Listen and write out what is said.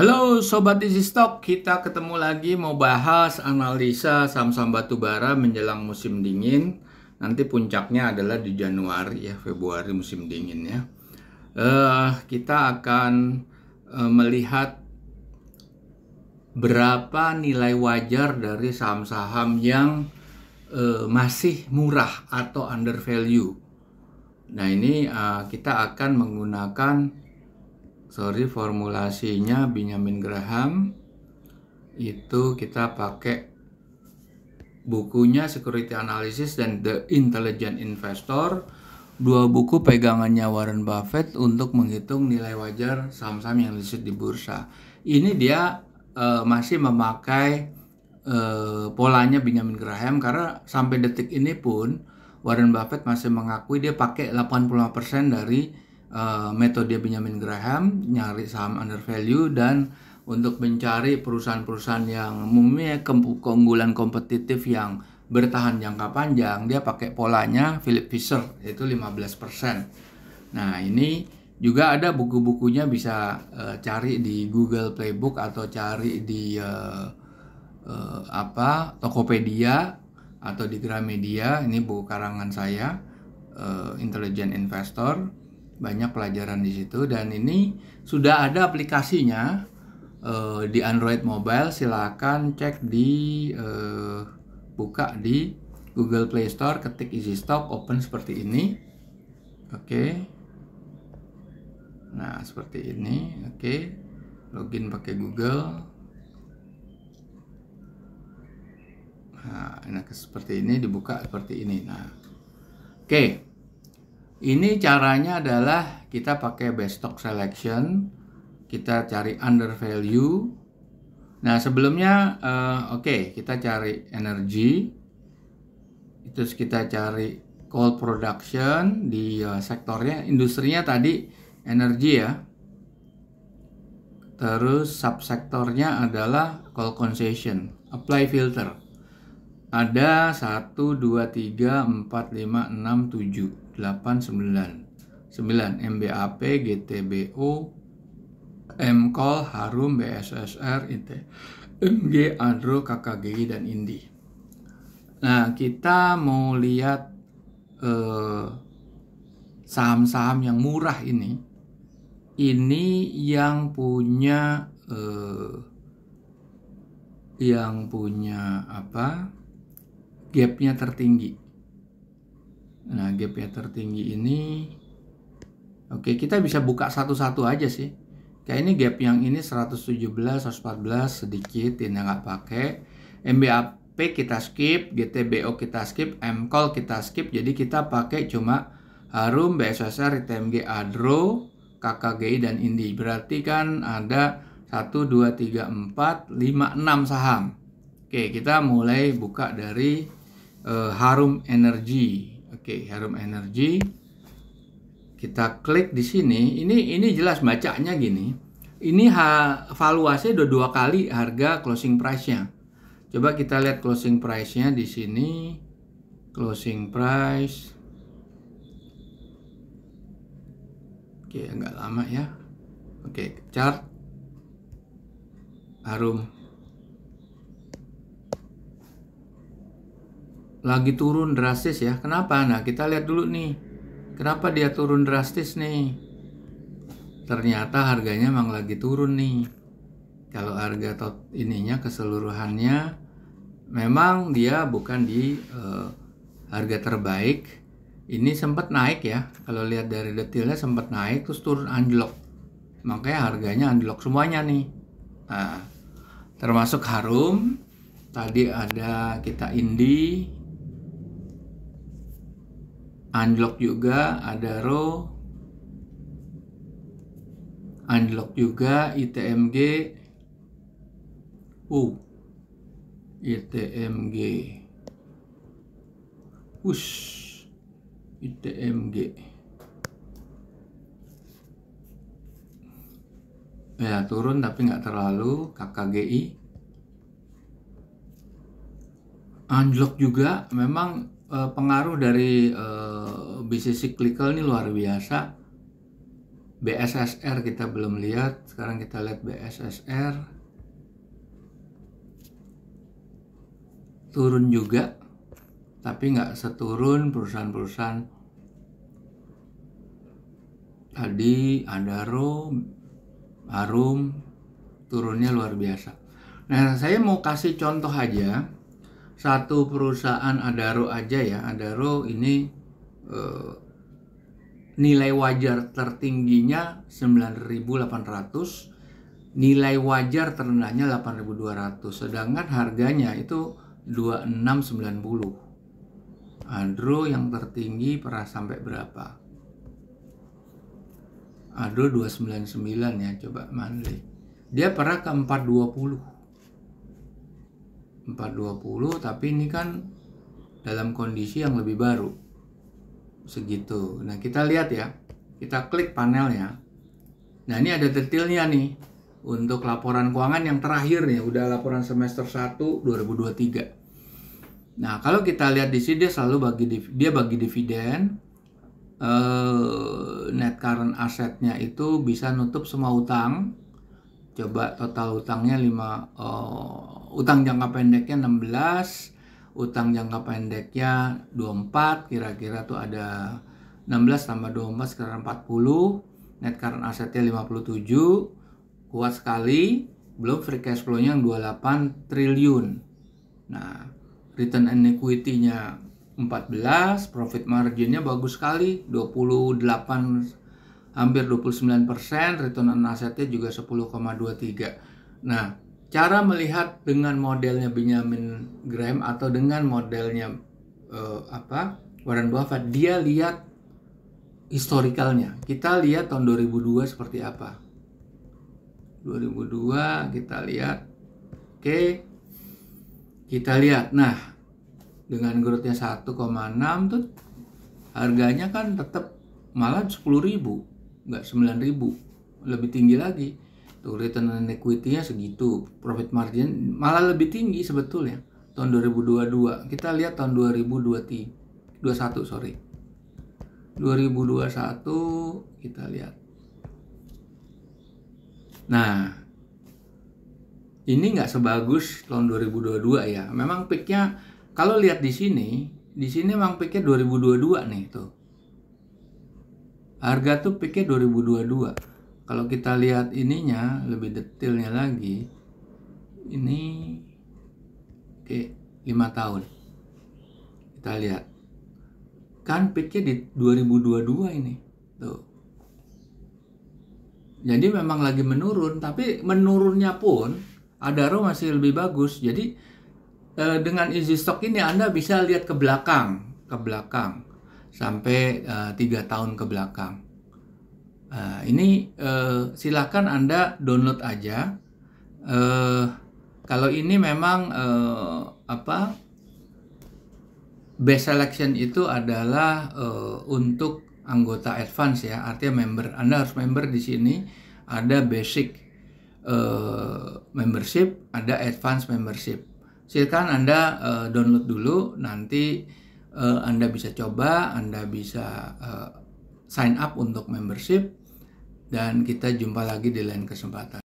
Halo Sobat Easy Stock, kita ketemu lagi mau bahas analisa saham-saham batubara menjelang musim dingin. Nanti puncaknya adalah di Januari ya, Februari musim dingin ya. Uh, kita akan uh, melihat berapa nilai wajar dari saham-saham yang uh, masih murah atau under value. Nah ini uh, kita akan menggunakan sorry formulasinya Benjamin Graham itu kita pakai bukunya Security Analysis dan The Intelligent Investor dua buku pegangannya Warren Buffett untuk menghitung nilai wajar saham-saham yang listed di bursa ini dia uh, masih memakai uh, polanya Benjamin Graham karena sampai detik ini pun Warren Buffett masih mengakui dia pakai 85% dari Eh, metode Benjamin Graham nyari saham under value dan untuk mencari perusahaan-perusahaan yang mempunyai keunggulan kompetitif yang bertahan jangka panjang dia pakai polanya Philip Fisher yaitu 15%. Nah, ini juga ada buku-bukunya bisa uh, cari di Google Playbook atau cari di uh, uh, apa Tokopedia atau di Gramedia. Ini buku karangan saya Intelligent Investor banyak pelajaran di situ dan ini sudah ada aplikasinya uh, di Android mobile silahkan cek di uh, buka di Google Play Store ketik Easy Stock open seperti ini oke okay. nah seperti ini oke okay. login pakai Google nah enak seperti ini dibuka seperti ini nah oke okay. Ini caranya adalah kita pakai best stock selection, kita cari under value. Nah, sebelumnya uh, oke, okay, kita cari energi. Terus kita cari coal production di uh, sektornya industrinya tadi energi ya. Terus subsektornya adalah coal concession, apply filter. Ada 1, 2, 3, 4, 5, 6, 7, 8, 9 9 MBAP, GTBO, MKOL, Harum, BSSR, IT, MG, Andro, KKGI, dan INDI Nah kita mau lihat eh, saham-saham eh, yang murah ini Ini yang punya eh, Yang punya apa gapnya tertinggi. Nah, gapnya tertinggi ini, oke kita bisa buka satu-satu aja sih. Kayak ini gap yang ini 117, 114 sedikit, ini nggak pakai. MBAP kita skip, GTBO kita skip, MCOL kita skip. Jadi kita pakai cuma Harum, BSSR, ITMG, ADRO, KKGI, dan INDI. Berarti kan ada 1, 2, 3, 4, 5, 6 saham. Oke, kita mulai buka dari uh, harum energi. Oke, okay, harum energi. Kita klik di sini. Ini ini jelas bacanya gini. Ini ha, valuasinya udah dua kali harga closing price-nya. Coba kita lihat closing price-nya di sini. Closing price. Oke, okay, agak lama ya. Oke, okay, chart harum lagi turun drastis ya. Kenapa? Nah, kita lihat dulu nih. Kenapa dia turun drastis nih? Ternyata harganya memang lagi turun nih. Kalau harga tot ininya keseluruhannya memang dia bukan di uh, harga terbaik. Ini sempat naik ya. Kalau lihat dari detailnya sempat naik terus turun anjlok. Makanya harganya anjlok semuanya nih. Nah, termasuk Harum, tadi ada kita Indi, unlock juga ada row unlock juga ITMG uh ITMG push ITMG ya turun tapi nggak terlalu KKGI unlock juga memang eh, pengaruh dari uh, bisnis cyclical ini luar biasa. BSSR kita belum lihat, sekarang kita lihat BSSR. Turun juga, tapi nggak seturun perusahaan-perusahaan tadi room, Harum, turunnya luar biasa. Nah, saya mau kasih contoh aja satu perusahaan Adaro aja ya. Adaro ini Eh, nilai wajar tertingginya 9.800, nilai wajar terendahnya 8.200, sedangkan harganya itu 2690. Andro yang tertinggi pernah sampai berapa? Andro 299 ya, coba manly. Dia pernah ke 420. 420 tapi ini kan dalam kondisi yang lebih baru segitu. Nah, kita lihat ya. Kita klik panelnya. Nah, ini ada detailnya nih untuk laporan keuangan yang terakhir nih. udah laporan semester 1 2023. Nah, kalau kita lihat di sini dia selalu bagi dia bagi dividen uh, net current assetnya itu bisa nutup semua utang. Coba total utangnya 5 uh, eh, utang jangka pendeknya 16 utang jangka pendeknya 24 kira-kira tuh ada 16 tambah 24 sekitar 40 net current assetnya 57 kuat sekali belum free cash flow-nya 28 triliun nah return and equity-nya 14 profit margin nya bagus sekali 28 hampir 29 persen return on assetnya juga 10,23 nah cara melihat dengan modelnya Benjamin Graham atau dengan modelnya uh, apa Warren Buffett dia lihat historikalnya kita lihat tahun 2002 seperti apa 2002 kita lihat oke okay. kita lihat nah dengan growthnya 1,6 tuh harganya kan tetap malah 10.000 nggak 9.000 lebih tinggi lagi tuh return on equity-nya segitu profit margin malah lebih tinggi sebetulnya tahun 2022 kita lihat tahun 2023 21 sorry 2021 kita lihat nah ini nggak sebagus tahun 2022 ya memang peaknya kalau lihat di sini di sini memang peaknya 2022 nih tuh harga tuh peaknya 2022 kalau kita lihat ininya lebih detailnya lagi ini oke lima tahun kita lihat kan peaknya di 2022 ini tuh jadi memang lagi menurun tapi menurunnya pun ada row masih lebih bagus jadi eh, dengan easy stock ini anda bisa lihat ke belakang ke belakang sampai eh, tiga tahun ke belakang Nah, ini eh, silahkan Anda download aja. Eh, kalau ini memang eh, apa best selection itu adalah eh, untuk anggota advance ya, artinya member. Anda harus member di sini. Ada basic eh, membership, ada advance membership. Silahkan Anda eh, download dulu, nanti eh, Anda bisa coba, Anda bisa eh, sign up untuk membership dan kita jumpa lagi di lain kesempatan.